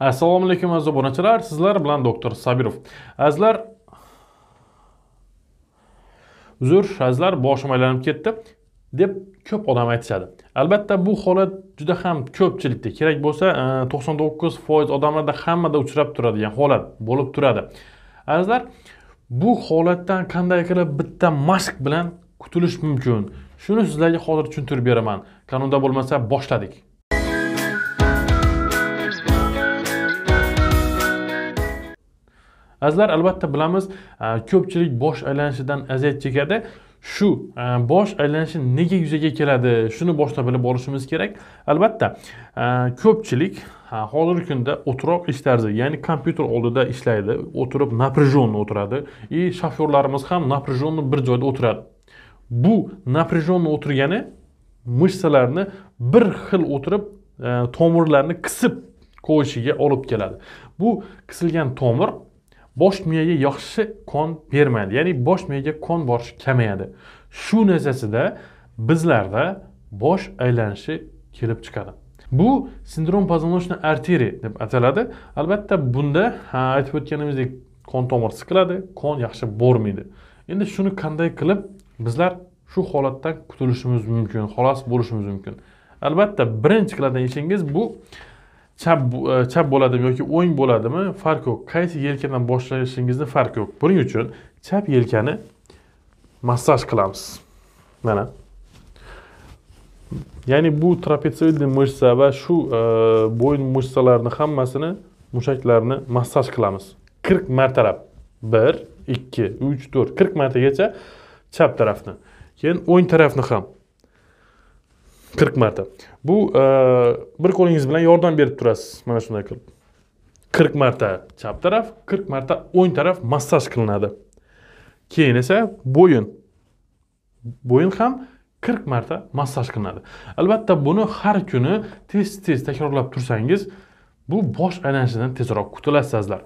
assalomu alaykum aziz obunachilar sizlar bilan doktor sabirov azizlar uzr azizlar boshim aylanib ketdi deb ko'p odam aytishadi albatta bu holat juda ham ko'pchilikda kerak bo'lsa e, to'qson to'qqiz foiz odamlarda hammada uchrab turadigan holat bo'lib turadi azizlar bu holatdan qanday qilib bitta mashq bilan qutulish mumkin shuni sizlarga hozir tushuntirib beraman kanunda bo'lmasa boshladik azizlar albatta bilamiz e, ko'pchilik bosh aylanishidan aziyat chekadi shu e, bosh aylanishi nega yuzaga keladi shuni boshdan bilib olishimiz kerak albatta e, ko'pchilik hozirgi kunda o'tiroq ish tarzi ya'ni kompyuter oldida ishlaydi o'tirib напряженно o'tiradi и shofyorlarimiz ham напряженно bir joyda o'tiradi bu напряженно o'tirgani mishsalarni bir xil o'tirib tomirlarni qisib qo'yishiga olib keladi bu qisilgan tomir bosh miyaga yaxshi qon bermaydi ya'ni bosh miyaga qon borishi kamayadi shu natijasida bizlarda bosh aylanishi kelib chiqadi bu sindrom позвоночной arteriya deb ataladi albatta bunda aytib o'tganimizdek qon tomir siqiladi qon yaxshi bormaydi endi shuni qanday qilib bizlar shu holatdan qutulishimiz mumkin xalos bo'lishimiz mumkin albatta birinchi qiladigan ishingiz bu chap e, chap bo'ladimi yoki o'ng bo'ladimi farq yo'q qaysi yelkadan boshlashingizni farq yo'q buning uchun chap yelkani massaj qilamiz mana ya'ni bu trapetsoidli mышца va shu e, bo'yin mышцаларni hammasini mushaklarni massaj qilamiz 40 martalab 1 2 3 4 40 martagacha chap tarafni keyin o'ng tarafni ham qirq marta bu e, bir qo'lingiz bilan yordam berib turasiz mana shunday qilib qirq marta chap taraf qirq marta o'ng taraf massaj qilinadi keyin esa bo'yin bo'yin ham qirq marta massaj qilinadi albatta buni har kuni tez tez takrorlab tursangiz bu bosh aylanishidan tezroq qutulasizlar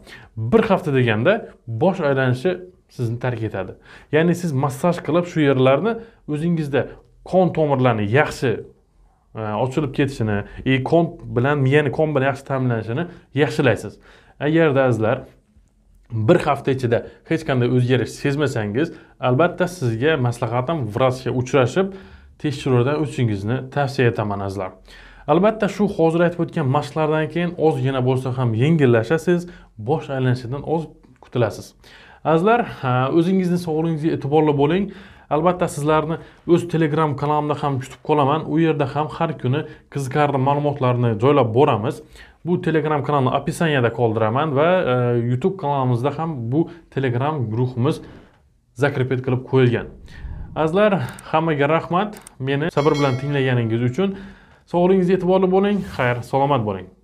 bir hafta deganda bosh aylanishi sizni tark etadi ya'ni siz massaj qilib shu yerlarni o'zingizda qon tomirlarni yaxshi ochilib ketishini и kon bilan miyani kon bilan yaxshi ta'minlanishini yaxshilaysiz agarda azizlar bir hafta ichida hech qanday o'zgarish sezmasangiz albatta sizga maslahatim vrachga uchrashib tekshiruvdan o'tishingizni tavsiya etaman azizlar albatta shu hozir aytib o'tgan mashqlardan keyin ozgina bo'lsa ham yengillashasiz bosh aylanishidan oz kutilasiz azizlar o'zingizni sog'lig'ingizga e'tiborli bo'ling albatta sizlarni o'z telegram kanalimda ham kutib qolaman u yerda ham har kuni qiziqarli ma'lumotlarni joylab boramiz bu telegram kanalni описанияда qoldiraman va e, youtube kanalimizda ham bu telegram guruhimiz закрепет qilib qo'yilgan azizlar hammaga rahmat meni sabr bilan tinglaganingiz uchun sog'lig'ingizga e'tiborli bo'ling xayr salomat bo'ling